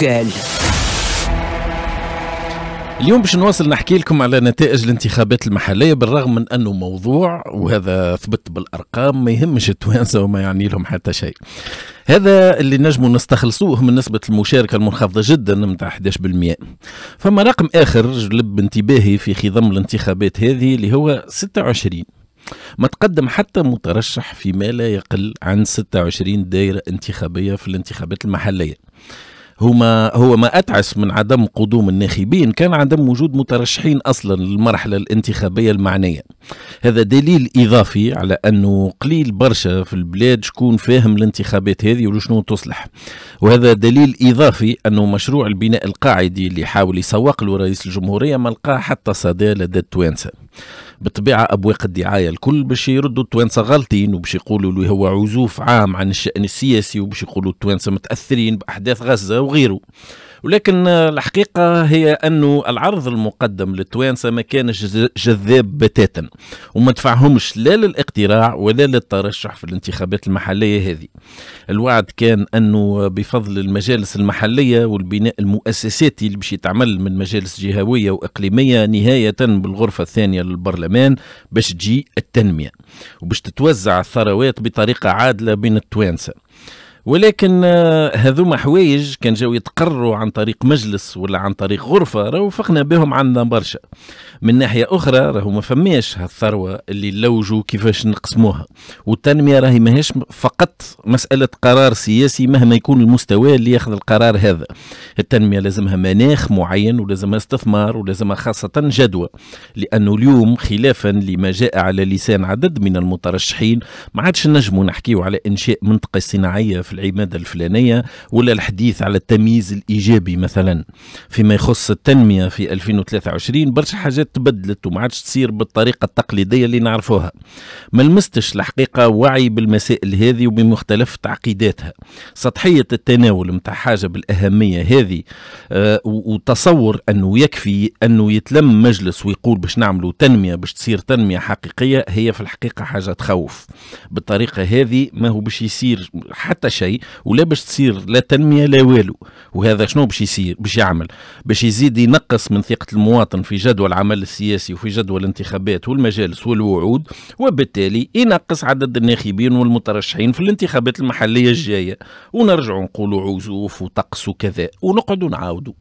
de اليوم باش نواصل نحكي لكم على نتائج الانتخابات المحليه بالرغم من انه موضوع وهذا ثبت بالارقام ما يهمش التوانسه وما يعني لهم حتى شيء. هذا اللي نجموا نستخلصوه من نسبه المشاركه المنخفضه جدا نتاع 11%. فما رقم اخر جلب انتباهي في خضم الانتخابات هذه اللي هو 26. ما تقدم حتى مترشح فيما لا يقل عن 26 دائره انتخابيه في الانتخابات المحليه. هما هو ما اتعس من عدم قدوم الناخبين كان عدم وجود مترشحين اصلا للمرحله الانتخابيه المعنيه هذا دليل اضافي على انه قليل برشا في البلاد شكون فاهم الانتخابات هذه وشنو تصلح وهذا دليل اضافي انه مشروع البناء القاعدي اللي حاول يسوق له رئيس الجمهوريه ما لقى حتى صدى لدى التوانسه بالطبيعه ابواق الدعايه الكل باش يردوا التوانسه غالطين وباش يقولوا اللي هو عزوف عام عن الشان السياسي وباش يقولوا التوانسه متاثرين باحداث غزه وغيره ولكن الحقيقة هي أنه العرض المقدم للتوانسة ما كانش جذاب بتاتا وما دفعهمش لا للاقتراع ولا للترشح في الانتخابات المحلية هذه الوعد كان أنه بفضل المجالس المحلية والبناء المؤسساتي اللي باش يتعمل من مجالس جهوية وإقليمية نهاية بالغرفة الثانية للبرلمان باش تجي التنمية وباش تتوزع الثروات بطريقة عادلة بين التوانسة ولكن آه، هذوما حوايج كان جاو يتقرروا عن طريق مجلس ولا عن طريق غرفه راهو فقنا بهم عندنا برشا من ناحيه اخرى راهو ما فماش هالثروه اللي لوجوا كيفاش نقسموها والتنميه راهي ماهيش فقط مساله قرار سياسي مهما يكون المستوى اللي ياخذ القرار هذا التنمية لازمها مناخ معين ولازمها استثمار ولازمها خاصة جدوى لأنه اليوم خلافا لما جاء على لسان عدد من المترشحين ما عادش نجموا نحكيو على إنشاء منطقة صناعية في العمادة الفلانية ولا الحديث على التمييز الإيجابي مثلا فيما يخص التنمية في 2023 برشا حاجات تبدلت وما عادش تصير بالطريقة التقليدية اللي نعرفوها ما لمستش الحقيقة وعي بالمسائل هذه وبمختلف تعقيداتها سطحية التناول متاع حاجة بالأهمية هذه هذه آه، وتصور أنه يكفي أنه يتلم مجلس ويقول باش نعملوا تنمية باش تصير تنمية حقيقية هي في الحقيقة حاجة تخوف بالطريقة هذه ما هو باش يصير حتى شيء ولا باش تصير لا تنمية لا والو وهذا شنو باش يصير باش يعمل باش يزيد ينقص من ثقة المواطن في جدول العمل السياسي وفي جدول الانتخابات والمجالس والوعود وبالتالي ينقص عدد الناخبين والمترشحين في الانتخابات المحلية الجاية ونرجع نقولوا عزوف وطقس وكذا ونقعدوا ونعاودوا